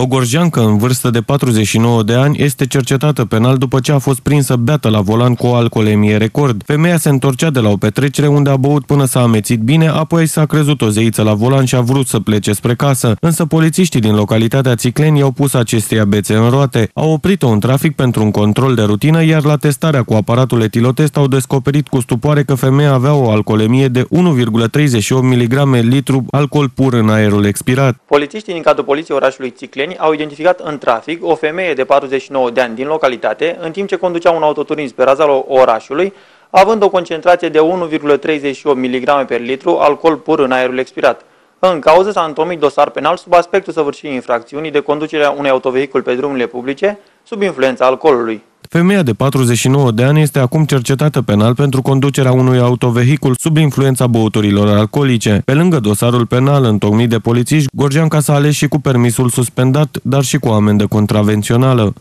O gorjeancă în vârstă de 49 de ani este cercetată penal după ce a fost prinsă beată la volan cu o alcoolemie record. Femeia se întorcea de la o petrecere unde a băut până s-a amețit bine, apoi s-a crezut o zeiță la volan și a vrut să plece spre casă, însă polițiștii din localitatea Cicleni i-au pus acestei bețe în roate, au oprit-o în trafic pentru un control de rutină, iar la testarea cu aparatul etilotest au descoperit cu stupoare că femeia avea o alcoolemie de 1,38 mg litru alcool pur în aerul expirat. Polițiștii din cadrul poliției orașului Cicleni europeni au identificat în trafic o femeie de 49 de ani din localitate, în timp ce conducea un autoturism pe raza orașului, având o concentrație de 1,38 mg per litru alcool pur în aerul expirat. În cauză s-a întomit dosar penal sub aspectul săvârșirii infracțiunii de conducere a unui autovehicul pe drumurile publice sub influența alcoolului. Femeia de 49 de ani este acum cercetată penal pentru conducerea unui autovehicul sub influența băuturilor alcoolice. Pe lângă dosarul penal întocmit de polițiști, a ales și cu permisul suspendat, dar și cu amendă contravențională.